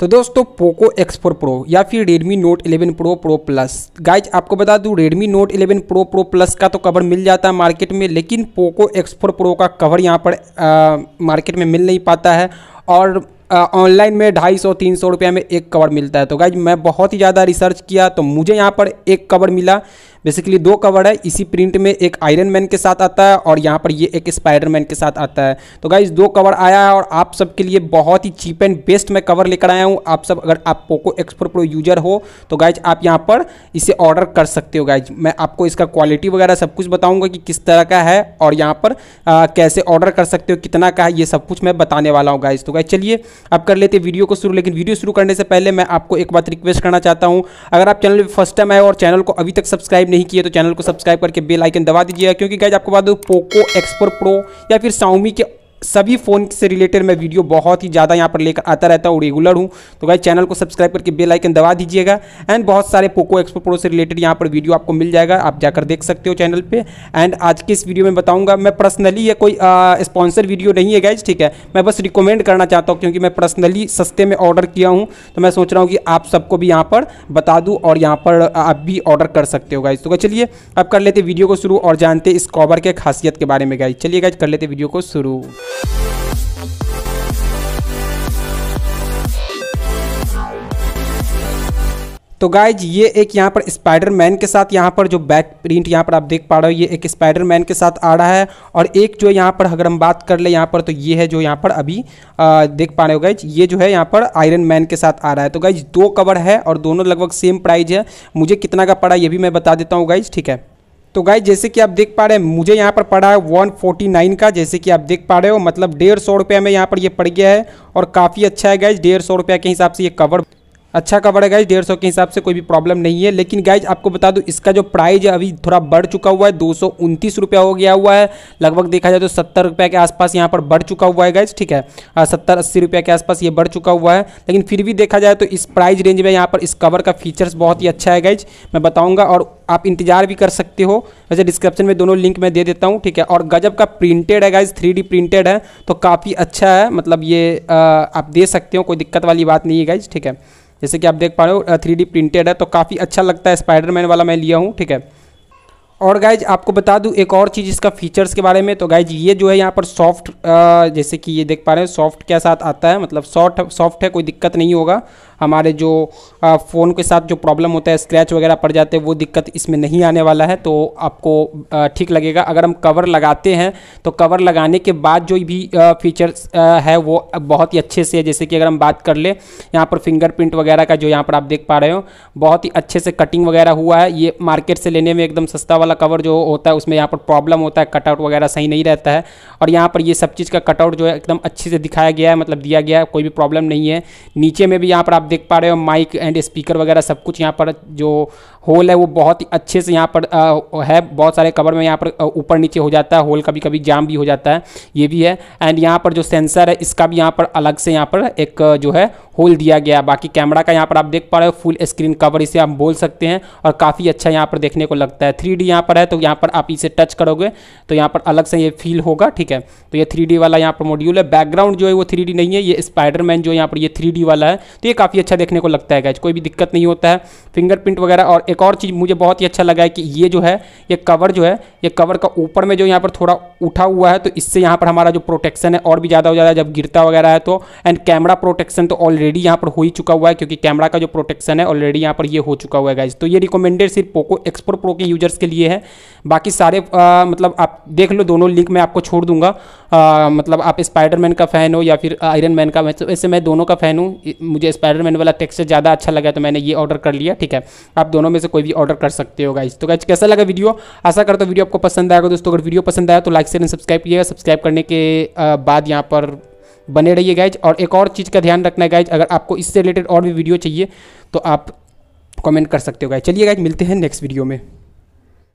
तो दोस्तों Poco X4 Pro या फिर Redmi Note 11 Pro Pro Plus guys आपको बता दूं Redmi Note 11 Pro Pro Plus का तो कवर मिल जाता है मार्केट में लेकिन पोको X4 Pro का कवर यहाँ पर आ, मार्केट में मिल नहीं पाता है और ऑनलाइन में ढाई सौ तीन सौ रुपये में एक कवर मिलता है तो गाइज मैं बहुत ही ज़्यादा रिसर्च किया तो मुझे यहाँ पर एक कवर मिला बेसिकली दो कवर है इसी प्रिंट में एक आयरन मैन के साथ आता है और यहाँ पर ये एक स्पाइडर मैन के साथ आता है तो गाइज दो कवर आया है और आप सबके लिए बहुत ही चीप एंड बेस्ट मैं कवर लेकर आया हूँ आप सब अगर आप पोको एक्सपोर प्रो यूजर हो तो गाइज आप यहाँ पर इसे ऑर्डर कर सकते हो गाइज मैं आपको इसका क्वालिटी वगैरह सब कुछ बताऊँगा कि किस तरह का है और यहाँ पर आ, कैसे ऑर्डर कर सकते हो कितना का है ये सब कुछ मैं बताने वाला हूँ गाइज तो गाइज चलिए आप कर लेते वीडियो को शुरू लेकिन वीडियो शुरू करने से पहले मैं आपको एक बात रिक्वेस्ट करना चाहता हूँ अगर आप चैनल पर फर्स्ट टाइम आए और चैनल को अभी तक सब्सक्राइब नहीं किए तो चैनल को सब्सक्राइब करके बेल आइकन दबा दीजिएगा क्योंकि गाइज आपको बता दूँ पोको एक्सपोर प्रो या फिर साउमी के सभी फ़ोन से रिलेटेड मैं वीडियो बहुत ही ज़्यादा यहाँ पर लेकर आता रहता हूँ रेगुलर हूँ तो गाइज चैनल को सब्सक्राइब करके बेल आइकन दबा दीजिएगा एंड बहुत सारे पोको एक्सपो प्रो से रिलेटेड यहाँ पर वीडियो आपको मिल जाएगा आप जाकर देख सकते हो चैनल पे एंड आज के इस वीडियो में बताऊँगा मैं पर्सनली ये कोई स्पॉन्सर वीडियो नहीं है गाइज ठीक है मैं बस रिकमेंड करना चाहता हूँ क्योंकि मैं पर्सनली सस्ते में ऑर्डर किया हूँ तो मैं सोच रहा हूँ कि आप सबको भी यहाँ पर बता दूँ और यहाँ पर आप भी ऑर्डर कर सकते हो गाइज तो चलिए अब कर लेते वीडियो को शुरू और जानते इस कॉबर के खासियत के बारे में गाइज चलिए गाइज कर लेते वीडियो को शुरू तो गाइज ये एक यहाँ पर स्पाइडर मैन के साथ यहाँ पर जो बैक प्रिंट यहाँ पर आप देख पा रहे हो ये एक स्पाइडर मैन के साथ आ रहा है और एक जो यहाँ पर अगर हम बात कर ले यहाँ पर तो ये है जो यहाँ पर अभी आ, देख पा रहे हो गाइज ये जो है यहाँ पर आयरन मैन के साथ आ रहा है तो गाइज दो कवर है और दोनों लगभग सेम प्राइज है मुझे कितना का पड़ा ये भी मैं बता देता हूँ गाइज ठीक है तो गाइज जैसे कि आप देख पा रहे हैं मुझे यहाँ पर पड़ा है वन फोर्टी नाइन का जैसे कि आप देख पा रहे हो मतलब डेढ़ सौ रुपया में यहाँ पर ये पड़ गया है और काफ़ी अच्छा है गाइज डेढ़ सौ रुपया के हिसाब से ये कवर अच्छा कवर है गाइज डेढ़ सौ के हिसाब से कोई भी प्रॉब्लम नहीं है लेकिन गाइज आपको बता दूं इसका जो प्राइस है अभी थोड़ा बढ़ चुका हुआ है दो रुपया हो गया हुआ है लगभग देखा जाए तो सत्तर रुपये के आसपास यहाँ पर बढ़ चुका हुआ है गाइज ठीक है सत्तर अस्सी रुपये के आसपास ये बढ़ चुका हुआ है लेकिन फिर भी देखा जाए तो इस प्राइज रेंज में यहाँ पर इस कवर का फीचर्स बहुत ही अच्छा है गाइज मैं बताऊँगा और आप इंतजार भी कर सकते हो वैसे डिस्क्रिप्शन में दोनों लिंक मैं दे देता हूँ ठीक है और गजब का प्रिंटेड है गाइज थ्री प्रिंटेड है तो काफ़ी अच्छा है मतलब ये आप दे सकते हो कोई दिक्कत वाली बात नहीं है गाइज ठीक है जैसे कि आप देख पा रहे हो थ्री प्रिंटेड है तो काफ़ी अच्छा लगता है स्पाइडरमैन वाला मैं लिया हूँ ठीक है और गाइज आपको बता दूँ एक और चीज़ इसका फीचर्स के बारे में तो गाइज ये जो है यहाँ पर सॉफ्ट जैसे कि ये देख पा रहे हैं सॉफ्ट के साथ आता है मतलब सॉफ्ट सॉफ्ट है कोई दिक्कत नहीं होगा हमारे जो फ़ोन के साथ जो प्रॉब्लम होता है स्क्रैच वगैरह पड़ जाते हैं वो दिक्कत इसमें नहीं आने वाला है तो आपको ठीक लगेगा अगर हम कवर लगाते हैं तो कवर लगाने के बाद जो भी फीचर्स है वो बहुत ही अच्छे से जैसे कि अगर हम बात कर ले यहाँ पर फिंगरप्रिंट वगैरह का जो यहाँ पर आप देख पा रहे हो बहुत ही अच्छे से कटिंग वगैरह हुआ है ये मार्केट से लेने में एकदम सस्ता वाला कवर जो होता है उसमें यहाँ पर प्रॉब्लम होता है कटआउट वगैरह सही नहीं रहता है और यहाँ पर ये सब चीज़ का कटआउट जो है एकदम अच्छे से दिखाया गया है मतलब दिया गया है कोई भी प्रॉब्लम नहीं है नीचे में भी यहाँ पर आप देख पा रहे हो माइक एंड स्पीकर वगैरह सब कुछ यहाँ पर जो होल है वो बहुत ही अच्छे से यहाँ पर आ, है बहुत सारे कवर में यहाँ पर ऊपर नीचे हो जाता है होल कभी कभी जाम भी हो जाता है ये भी है एंड यहाँ पर जो सेंसर है इसका भी यहाँ पर अलग से यहाँ पर एक जो है होल दिया गया बाकी कैमरा का यहाँ पर आप देख पा रहे हो फुल स्क्रीन कवर इसे आप बोल सकते हैं और काफ़ी अच्छा यहाँ पर देखने को लगता है थ्री डी यहाँ पर है तो यहाँ पर आप इसे टच करोगे तो यहाँ पर अलग से ये फील होगा ठीक है तो ये थ्री वाला यहाँ पर मॉड्यूल है बैकग्राउंड जो है वो थ्री नहीं है ये स्पाइडरमैन जो यहाँ पर ये थ्री वाला है तो ये काफ़ी अच्छा देखने को लगता है कोई भी दिक्कत नहीं होता है फिंगरप्रिंट वगैरह और एक और चीज़ मुझे बहुत ही अच्छा लगा है कि ये जो है ये कवर जो है ये कवर का ऊपर में जो यहाँ पर थोड़ा उठा हुआ है तो इससे यहाँ पर हमारा जो प्रोटेक्शन है और भी ज़्यादा हो जाता है जब गिरता वगैरह है तो एंड कैमरा प्रोटेक्शन तो ऑलरेडी यहाँ पर हो ही चुका हुआ है क्योंकि कैमरा का जो प्रोटेक्शन है ऑलरेडी यहाँ पर ये हो चुका हुआ है गाइज तो ये रिकमेंडेड सिर्फ पोको एक्सप्रो प्रो के यूजर्स के लिए है बाकी सारे आ, मतलब आप देख लो दोनों लिंक मैं आपको छोड़ दूंगा आ, मतलब आप स्पाइडरमैन का फ़ैन हो या फिर आयरन मैन का तो ऐसे मैं दोनों का फ़ैन हूँ मुझे स्पाइडरमैन वाला टेक्सचर ज़्यादा अच्छा लगा तो मैंने ये ऑर्डर कर लिया ठीक है आप दोनों में से कोई भी ऑर्डर कर सकते हो गाइज तो गाइज कैसा लगा वीडियो आशा करता हूँ वीडियो आपको पसंद आएगा दोस्तों अगर वीडियो पसंद आया तो लाइक लाइक शेयर सब्सक्राइब कीजिएगा सब्सक्राइब करने के बाद यहाँ पर बने रहिए गाइज और एक और चीज़ का ध्यान रखना है गाइज अगर आपको इससे रिलेटेड और भी वीडियो चाहिए तो आप कमेंट कर सकते हो गाइज चलिए गाइज मिलते हैं नेक्स्ट वीडियो में